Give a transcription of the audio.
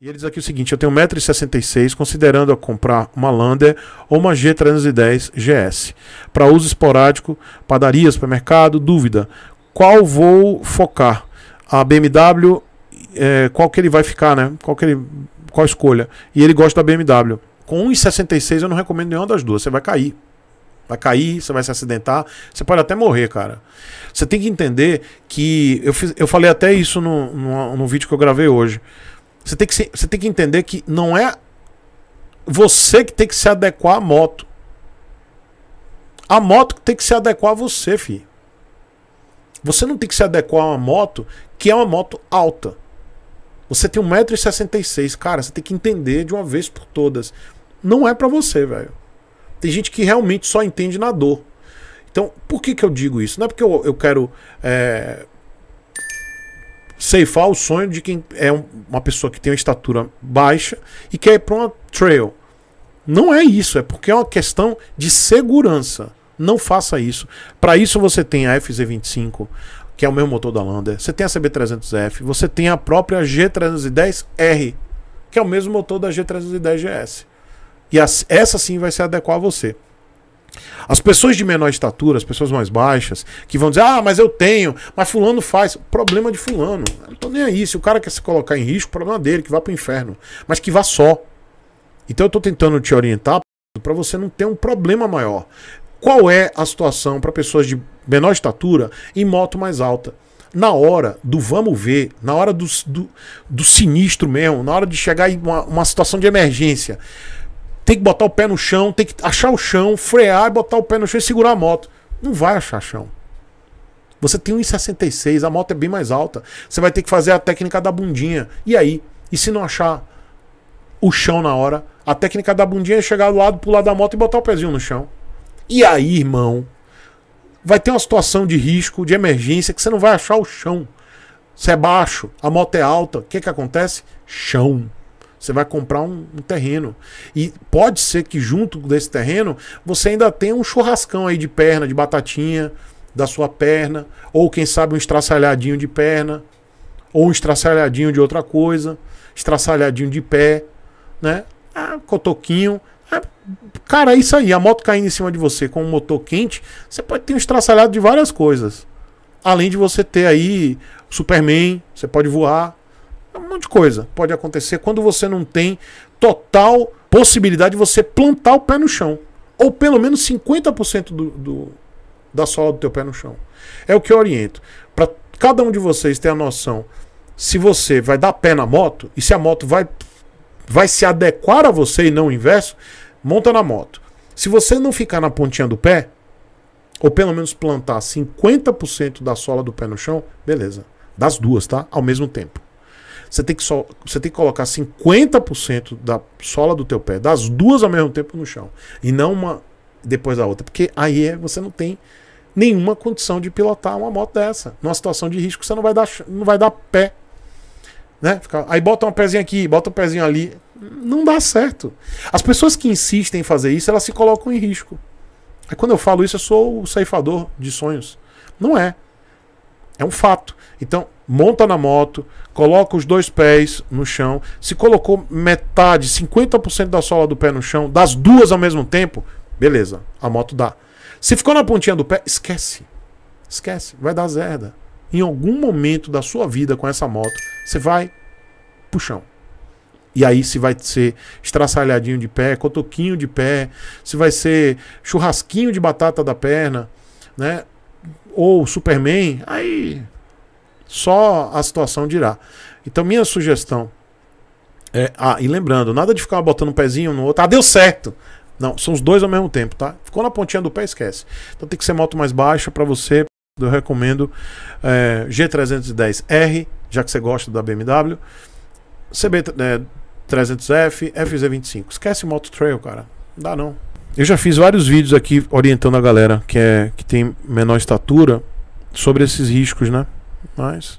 E ele diz aqui o seguinte: eu tenho 1,66m, considerando a comprar uma Lander ou uma G310 GS. Para uso esporádico, padaria, supermercado, dúvida. Qual vou focar? A BMW, é, eh, qual que ele vai ficar, né? Qual, que ele, qual escolha? E ele gosta da BMW. Com 1,66 eu não recomendo nenhuma das duas, você vai cair. Vai cair, você vai se acidentar, você pode até morrer, cara. Você tem que entender que. Eu, fiz, eu falei até isso no, no, no vídeo que eu gravei hoje. Você tem, que se, você tem que entender que não é você que tem que se adequar à moto. A moto que tem que se adequar a você, filho. Você não tem que se adequar a uma moto que é uma moto alta. Você tem 1,66m, cara, você tem que entender de uma vez por todas. Não é para você, velho. Tem gente que realmente só entende na dor. Então, por que, que eu digo isso? Não é porque eu, eu quero é, ceifar o sonho de quem é um, uma pessoa que tem uma estatura baixa e quer ir para uma trail. Não é isso, é porque é uma questão de segurança. Não faça isso. Para isso você tem a FZ25, que é o mesmo motor da Lander, você tem a CB300F, você tem a própria G310R, que é o mesmo motor da G310GS. E essa sim vai se adequar a você. As pessoas de menor estatura, as pessoas mais baixas, que vão dizer, ah, mas eu tenho, mas fulano faz. Problema de fulano. Eu não tô nem aí. Se o cara quer se colocar em risco, problema dele, que vá pro inferno. Mas que vá só. Então eu tô tentando te orientar para você não ter um problema maior. Qual é a situação para pessoas de menor estatura em moto mais alta? na hora do vamos ver, na hora do, do, do, sinistro mesmo, na hora de chegar em uma, uma situação de emergência, tem que botar o pé no chão, tem que achar o chão, frear e botar o pé no chão e segurar a moto. Não vai achar chão. Você tem 1,66, a moto é bem mais alta. Você vai ter que fazer a técnica da bundinha. E aí? E se não achar o chão na hora? A técnica da bundinha é chegar do lado, pular da moto e botar o pezinho no chão. E aí, irmão? Vai ter uma situação de risco, de emergência, que você não vai achar o chão. Você é baixo, a moto é alta, o que, que acontece? Chão. Você vai comprar um, um, terreno. E pode ser que junto desse terreno você ainda tenha um churrascão aí de perna, de batatinha, da sua perna, ou quem sabe um estraçalhadinho de perna, ou um estraçalhadinho de outra coisa, estraçalhadinho de pé, né? Ah, cotoquinho. Ah, cara, é isso aí. A moto caindo em cima de você com um motor quente, você pode ter um estraçalhado de várias coisas. Além de você ter aí Superman, você pode voar, um monte de coisa pode acontecer quando você não tem total possibilidade de você plantar o pé no chão. Ou pelo menos 50% do, do, da sola do teu pé no chão. É o que eu oriento. Para cada um de vocês ter a noção se você vai dar pé na moto e se a moto vai, vai se adequar a você e não o inverso, monta na moto. Se você não ficar na pontinha do pé, ou pelo menos plantar 50% da sola do pé no chão, beleza. Das duas, tá? Ao mesmo tempo. Você tem que, só você tem que colocar 50% da sola do teu pé, das duas ao mesmo tempo no chão. E não uma depois da outra. Porque aí é, você não tem nenhuma condição de pilotar uma moto dessa. Numa situação de risco, você não vai dar, não vai dar pé. Né? Fica, aí bota um pezinho aqui, bota um pezinho ali. Não dá certo. As pessoas que insistem em fazer isso, elas se colocam em risco. Aí quando eu falo isso, eu sou o ceifador de sonhos. Não é. É um fato. Então, monta na moto, coloca os dois pés no chão. Se colocou metade, 50% da sola do pé no chão, das duas ao mesmo tempo, beleza, a moto dá. Se ficou na pontinha do pé, esquece. Esquece, vai dar zerda. Em algum momento da sua vida com essa moto, você vai pro chão. E aí se vai ser estraçalhadinho de pé, cotoquinho de pé, se vai ser churrasquinho de batata da perna, né? Ou Superman, aí só a situação dirá. Então, minha sugestão é. Ah, e lembrando, nada de ficar botando um pezinho no outro. Ah, deu certo! Não, são os dois ao mesmo tempo, tá? Ficou na pontinha do pé, esquece. Então tem que ser moto mais baixa para você. Eu recomendo é, G310R, já que você gosta da BMW. CB300F, FZ25. Esquece moto trail, cara. Não dá não. Eu já fiz vários vídeos aqui orientando a galera que, é, que tem menor estatura sobre esses riscos, né? Nice.